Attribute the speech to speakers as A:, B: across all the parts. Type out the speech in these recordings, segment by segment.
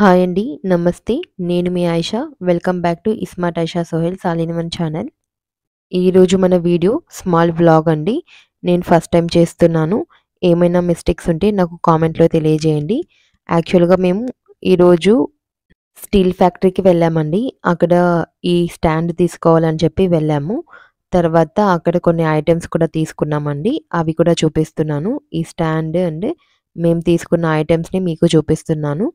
A: Hi అండి నమస్తే నేను మీ Ayesha welcome back to ismart Ayesha Sohel సాలినివన్ ఛానల్ ఈరోజు మన వీడియో స్మాల్ వ్లాగ్ అండి నేను ఫస్ట్ టైం చేస్తున్నాను ఏమైనా మిస్టేక్స్ ఉంటే నాకు కామెంట్లో తెలియజేయండి యాక్చువల్గా మేము ఈరోజు స్టీల్ ఫ్యాక్టరీకి వెళ్ళామండి అక్కడ ఈ స్టాండ్ తీసుకోవాలని చెప్పి వెళ్ళాము తర్వాత అక్కడ కొన్ని ఐటమ్స్ కూడా తీసుకున్నామండి అవి కూడా చూపిస్తున్నాను ఈ స్టాండ్ అండ్ మేము తీసుకున్న ఐటమ్స్ని మీకు చూపిస్తున్నాను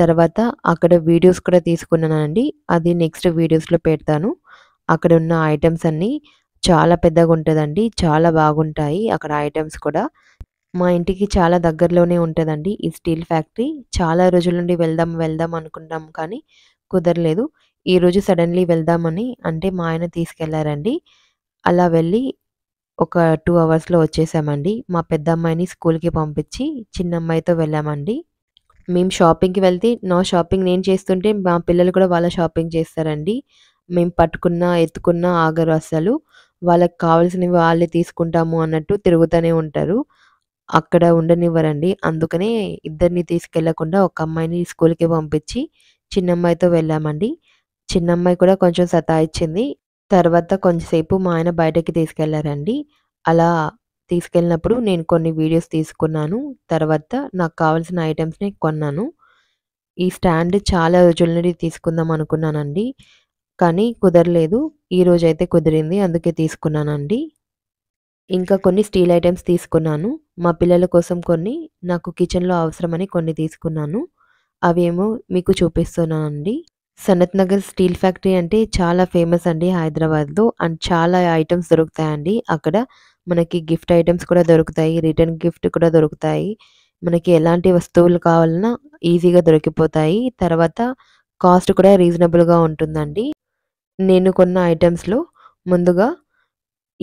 A: తర్వాత అక్కడ వీడియోస్ కూడా తీసుకున్నానండి అది నెక్స్ట్ వీడియోస్లో పెడతాను అక్కడ ఉన్న ఐటమ్స్ అన్నీ చాలా పెద్దగా ఉంటుందండి చాలా బాగుంటాయి అక్కడ ఐటమ్స్ కూడా మా ఇంటికి చాలా దగ్గరలోనే ఉంటుందండి ఈ స్టీల్ ఫ్యాక్టరీ చాలా రోజుల నుండి వెళ్దాం వెళ్దాం అనుకున్నాం కానీ కుదరలేదు ఈరోజు సడన్లీ వెళ్దామని అంటే మా ఆయన తీసుకెళ్లారండి అలా వెళ్ళి ఒక టూ అవర్స్లో వచ్చేసామండి మా పెద్దమ్మాయిని స్కూల్కి పంపించి చిన్నమ్మాయితో వెళ్ళామండి మేము షాపింగ్కి వెళ్తే నా షాపింగ్ నేను చేస్తుంటే మా పిల్లలు కూడా వాళ్ళ షాపింగ్ చేస్తారండి మేము పట్టుకున్న ఎత్తుకున్న ఆగరు అసలు వాళ్ళకి కావాల్సినవి వాళ్ళే తీసుకుంటాము అన్నట్టు తిరుగుతూనే ఉంటారు అక్కడ ఉండనివ్వరండి అందుకనే ఇద్దరిని తీసుకెళ్లకుండా ఒక అమ్మాయిని స్కూల్కి పంపించి చిన్నమ్మాయితో వెళ్ళామండి చిన్నమ్మాయి కూడా కొంచెం సతాయిచ్చింది తర్వాత కొంచెంసేపు మా ఆయన బయటకి తీసుకెళ్లారండి అలా తీసుకెళ్ళినప్పుడు నేను కొన్ని వీడియోస్ తీసుకున్నాను తర్వాత నాకు కావాల్సిన ఐటమ్స్ని కొన్నాను ఈ స్టాండ్ చాలా రోజుల నుండి తీసుకుందాం అనుకున్నానండి కానీ కుదరలేదు ఈరోజు అయితే కుదిరింది అందుకే తీసుకున్నానండి ఇంకా కొన్ని స్టీల్ ఐటమ్స్ తీసుకున్నాను మా పిల్లల కోసం కొన్ని నాకు కిచెన్లో అవసరమని కొన్ని తీసుకున్నాను అవేమో మీకు చూపిస్తున్నానండి సనత్ నగర్ స్టీల్ ఫ్యాక్టరీ అంటే చాలా ఫేమస్ అండి హైదరాబాద్లో అండ్ చాలా ఐటమ్స్ దొరుకుతాయండి అక్కడ మనకి గిఫ్ట్ ఐటమ్స్ కూడా దొరుకుతాయి రిటర్న్ గిఫ్ట్ కూడా దొరుకుతాయి మనకి ఎలాంటి వస్తువులు కావాలన్నా ఈజీగా దొరికిపోతాయి తర్వాత కాస్ట్ కూడా రీజనబుల్గా ఉంటుందండి నేను కొన్న ఐటమ్స్లో ముందుగా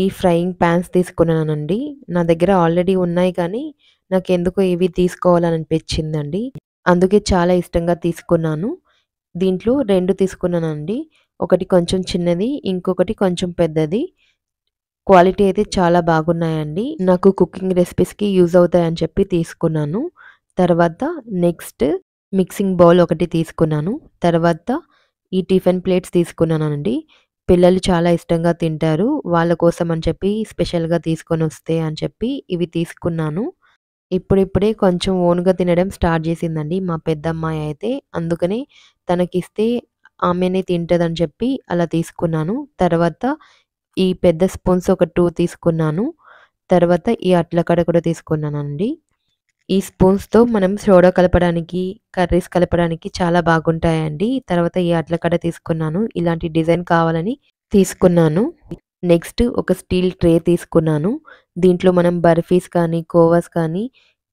A: ఈ ఫ్రైయింగ్ ప్యాన్స్ తీసుకున్నానండి నా దగ్గర ఆల్రెడీ ఉన్నాయి కానీ నాకు ఎందుకు ఇవి తీసుకోవాలని అనిపించిందండి అందుకే చాలా ఇష్టంగా తీసుకున్నాను దీంట్లో రెండు తీసుకున్నానండి ఒకటి కొంచెం చిన్నది ఇంకొకటి కొంచెం పెద్దది క్వాలిటీ అయితే చాలా బాగున్నాయండి నాకు కుకింగ్ రెసిపీస్కి యూజ్ అవుతాయని చెప్పి తీసుకున్నాను తర్వాత నెక్స్ట్ మిక్సింగ్ బౌల్ ఒకటి తీసుకున్నాను తర్వాత ఈ టిఫిన్ ప్లేట్స్ తీసుకున్నానండి పిల్లలు చాలా ఇష్టంగా తింటారు వాళ్ళ కోసం అని చెప్పి స్పెషల్గా తీసుకొని వస్తే అని చెప్పి ఇవి తీసుకున్నాను ఇప్పుడిప్పుడే కొంచెం ఓన్గా తినడం స్టార్ట్ చేసిందండి మా పెద్దమ్మాయి అయితే అందుకనే తనకిస్తే ఆమెనే తింటుందని చెప్పి అలా తీసుకున్నాను తర్వాత ఈ పెద్ద స్పూన్స్ ఒక టూ తీసుకున్నాను తర్వాత ఈ అట్లకడ కూడా తీసుకున్నానండి ఈ స్పూన్స్తో మనం సోడా కలపడానికి కర్రీస్ కలపడానికి చాలా బాగుంటాయండి తర్వాత ఈ అట్లకడ తీసుకున్నాను ఇలాంటి డిజైన్ కావాలని తీసుకున్నాను నెక్స్ట్ ఒక స్టీల్ ట్రే తీసుకున్నాను దీంట్లో మనం బర్ఫీస్ కానీ కోవాస్ కానీ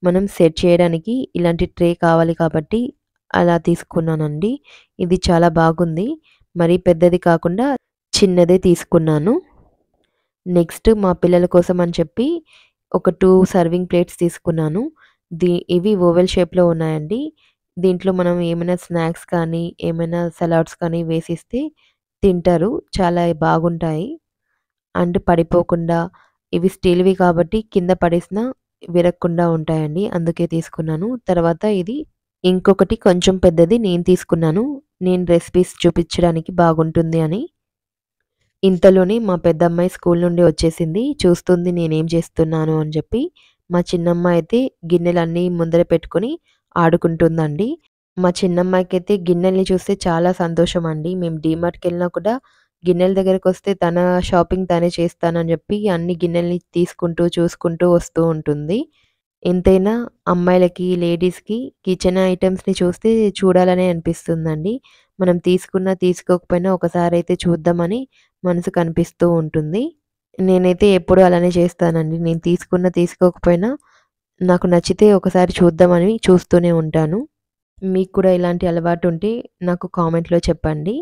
A: మనం సెట్ చేయడానికి ఇలాంటి ట్రే కావాలి కాబట్టి అలా తీసుకున్నానండి ఇది చాలా బాగుంది మరి పెద్దది కాకుండా చిన్నదే తీసుకున్నాను నెక్స్ట్ మా పిల్లల కోసం అని చెప్పి ఒక టూ సర్వింగ్ ప్లేట్స్ తీసుకున్నాను దీ ఇవి ఓవెల్ షేప్లో ఉన్నాయండి దీంట్లో మనం ఏమైనా స్నాక్స్ కానీ ఏమైనా సలాడ్స్ కానీ వేసిస్తే తింటారు చాలా బాగుంటాయి అండ్ పడిపోకుండా ఇవి స్టీల్వి కాబట్టి కింద పడేసిన విరగకుండా ఉంటాయండి అందుకే తీసుకున్నాను తర్వాత ఇది ఇంకొకటి కొంచెం పెద్దది నేను తీసుకున్నాను నేను రెసిపీస్ చూపించడానికి బాగుంటుంది అని ఇంతలోనే మా పెద్దమ్మాయి స్కూల్ నుండి వచ్చేసింది చూస్తుంది నేనేం చేస్తున్నాను అని చెప్పి మా చిన్నమ్మాయి అయితే గిన్నెలన్నీ ముందర పెట్టుకొని ఆడుకుంటుందండి మా చిన్నమ్మాయికి అయితే గిన్నెల్ని చూస్తే చాలా సంతోషం అండి మేము డీమార్ట్కి వెళ్ళినా కూడా గిన్నెల దగ్గరకు వస్తే తన షాపింగ్ తనే చేస్తానని చెప్పి అన్ని గిన్నెల్ని తీసుకుంటూ చూసుకుంటూ వస్తూ ఉంటుంది ఎంతైనా అమ్మాయిలకి, లేడీస్‌కి కిచెన్ ఐటమ్స్ని చూస్తే చూడాలనే అనిపిస్తుందండి. మనం తీసుకున్నా, తీసుకోకపోయినా ఒకసారి అయితే చూద్దామని మనసు కనిపిస్తూ ఉంటుంది. నేనైతే ఎప్పుడూ అలానే చేస్తానండి. నేను తీసుకున్నా, తీసుకోకపోయినా నాకు నచ్చితే ఒకసారి చూద్దామని చూస్తూనే ఉంటాను. మీకు కూడా ఇలాంటి అలవాటు ఉంటే నాకు కామెంట్‌లో చెప్పండి.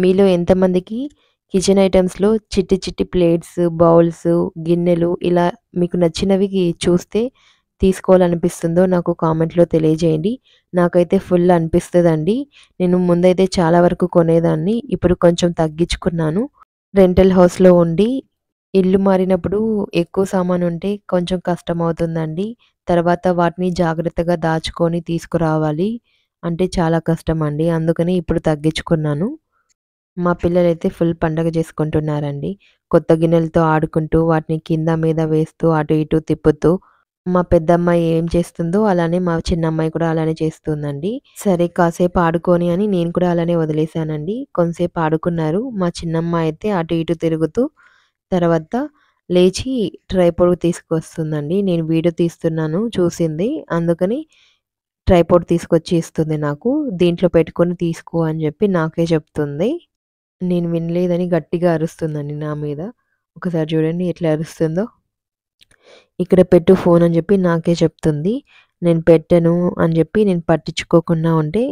A: మీలో ఎంతమందికి కిచెన్ ఐటమ్స్లో చిట్టి చిట్టి ప్లేట్స్ బౌల్స్ గిన్నెలు ఇలా మీకు నచ్చినవి చూస్తే తీసుకోవాలనిపిస్తుందో నాకు కామెంట్లో తెలియజేయండి నాకైతే ఫుల్ అనిపిస్తుందండి నేను ముందైతే చాలా వరకు కొనేదాన్ని ఇప్పుడు కొంచెం తగ్గించుకున్నాను రెంటల్ హౌస్లో ఉండి ఇల్లు మారినప్పుడు ఎక్కువ సామాన్ ఉంటే కొంచెం కష్టం అవుతుందండి తర్వాత వాటిని జాగ్రత్తగా దాచుకొని తీసుకురావాలి అంటే చాలా కష్టం అండి అందుకని ఇప్పుడు తగ్గించుకున్నాను మా పిల్లలైతే ఫుల్ పండగ చేసుకుంటున్నారండి కొత్త గిన్నెలతో ఆడుకుంటూ వాటిని కింద మీద వేస్తూ అటు ఇటు తిప్పుతూ మా పెద్దమ్మాయి ఏం చేస్తుందో అలానే మా చిన్నమ్మాయి కూడా అలానే చేస్తుందండి సరే కాసేపు ఆడుకొని అని నేను కూడా అలానే వదిలేశానండి కొంతసేపు ఆడుకున్నారు మా చిన్నమ్మాయి అయితే అటు ఇటు తిరుగుతూ తర్వాత లేచి ట్రైపోడ్ తీసుకొస్తుందండి నేను వీడియో తీస్తున్నాను చూసింది అందుకని ట్రైపోడ్ తీసుకొచ్చి ఇస్తుంది నాకు దీంట్లో పెట్టుకొని తీసుకో అని చెప్పి నాకే చెప్తుంది నేను వినలేదని గట్టిగా అరుస్తుందండి నా మీద ఒకసారి చూడండి ఎట్లా అరుస్తుందో ఇక్కడ పెట్టు ఫోన్ అని చెప్పి నాకే చెప్తుంది నేను పెట్టను అని చెప్పి నేను పట్టించుకోకుండా ఉంటే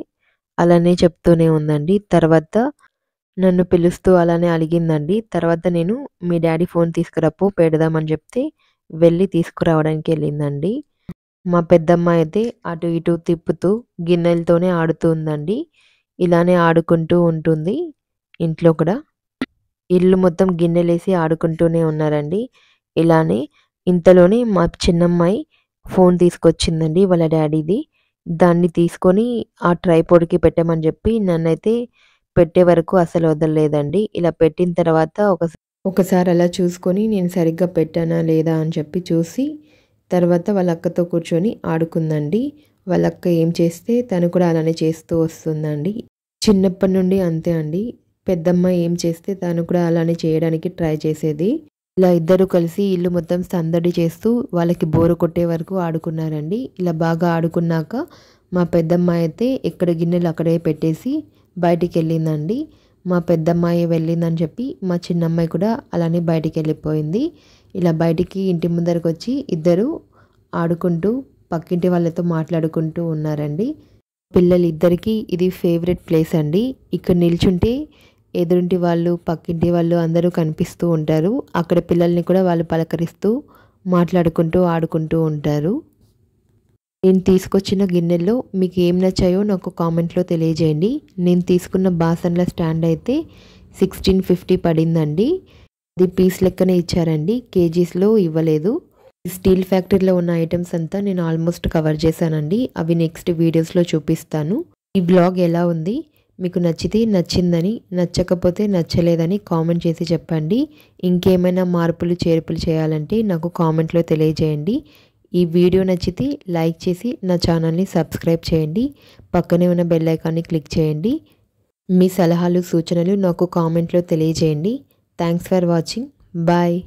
A: అలానే చెప్తూనే ఉందండి తర్వాత నన్ను పిలుస్తూ అలానే అలిగిందండి తర్వాత నేను మీ డాడీ ఫోన్ తీసుకురాపో పెడదామని చెప్తే వెళ్ళి తీసుకురావడానికి వెళ్ళిందండి మా పెద్దమ్మ అయితే అటు ఇటు తిప్పుతూ గిన్నెలతోనే ఆడుతూ ఉందండి ఇలానే ఆడుకుంటూ ఉంటుంది ఇంట్లో కూడా ఇల్లు మొత్తం గిన్నెలేసి ఆడుకుంటూనే ఉన్నారండి ఇలానే ఇంతలోనే మా చిన్నమ్మాయి ఫోన్ తీసుకొచ్చిందండి వాళ్ళ డాడీది దాన్ని తీసుకొని ఆ ట్రైపోర్డ్కి పెట్టమని చెప్పి నన్నైతే పెట్టే వరకు అసలు వదలలేదండి ఇలా పెట్టిన తర్వాత ఒక ఒకసారి అలా చూసుకొని నేను సరిగ్గా పెట్టానా లేదా అని చెప్పి చూసి తర్వాత వాళ్ళ అక్కతో కూర్చొని ఆడుకుందండి వాళ్ళ అక్క ఏం చేస్తే తను కూడా అలానే చేస్తూ వస్తుందండి చిన్నప్పటి నుండి అంతే అండి పెద్దమ్మ ఏం చేస్తే తాను కూడా అలానే చేయడానికి ట్రై చేసేది ఇలా ఇద్దరు కలిసి ఇల్లు మొత్తం సందడి చేస్తూ వాళ్ళకి బోరు కొట్టే వరకు ఆడుకున్నారండి ఇలా బాగా ఆడుకున్నాక మా పెద్దమ్మ అయితే ఎక్కడ గిన్నెలు అక్కడే పెట్టేసి బయటికి వెళ్ళిందండి మా పెద్దమ్మాయి వెళ్ళిందని చెప్పి మా చిన్నమ్మాయి కూడా అలానే బయటికి వెళ్ళిపోయింది ఇలా బయటికి ఇంటి ముందరకు వచ్చి ఇద్దరు ఆడుకుంటూ పక్కింటి వాళ్ళతో మాట్లాడుకుంటూ ఉన్నారండి పిల్లలిద్దరికీ ఇది ఫేవరెట్ ప్లేస్ అండి ఇక్కడ నిల్చుంటే ఎదురింటి వాళ్ళు పక్కింటి వాళ్ళు అందరూ కనిపిస్తూ ఉంటారు అక్కడ పిల్లల్ని కూడా వాళ్ళు పలకరిస్తూ మాట్లాడుకుంటూ ఆడుకుంటూ ఉంటారు నేను తీసుకొచ్చిన గిన్నెల్లో మీకు ఏం నచ్చాయో నాకు కామెంట్లో తెలియజేయండి నేను తీసుకున్న బాసన్ల స్టాండ్ అయితే సిక్స్టీన్ ఫిఫ్టీ పడిందండి అది పీస్ లెక్కనే ఇచ్చారండి కేజీస్లో ఇవ్వలేదు స్టీల్ ఫ్యాక్టరీలో ఉన్న ఐటమ్స్ అంతా నేను ఆల్మోస్ట్ కవర్ చేశానండి అవి నెక్స్ట్ వీడియోస్లో చూపిస్తాను ఈ బ్లాగ్ ఎలా ఉంది మీకు నచ్చితే నచ్చిందని నచ్చకపోతే నచ్చలేదని కామెంట్ చేసి చెప్పండి ఇంకేమైనా మార్పులు చేర్పులు చేయాలంటే నాకు కామెంట్లో తెలియజేయండి ఈ వీడియో నచ్చితే లైక్ చేసి నా ఛానల్ని సబ్స్క్రైబ్ చేయండి పక్కనే ఉన్న బెల్ ఐకాన్ని క్లిక్ చేయండి మీ సలహాలు సూచనలు నాకు కామెంట్లో తెలియజేయండి థ్యాంక్స్ ఫర్ వాచింగ్ బాయ్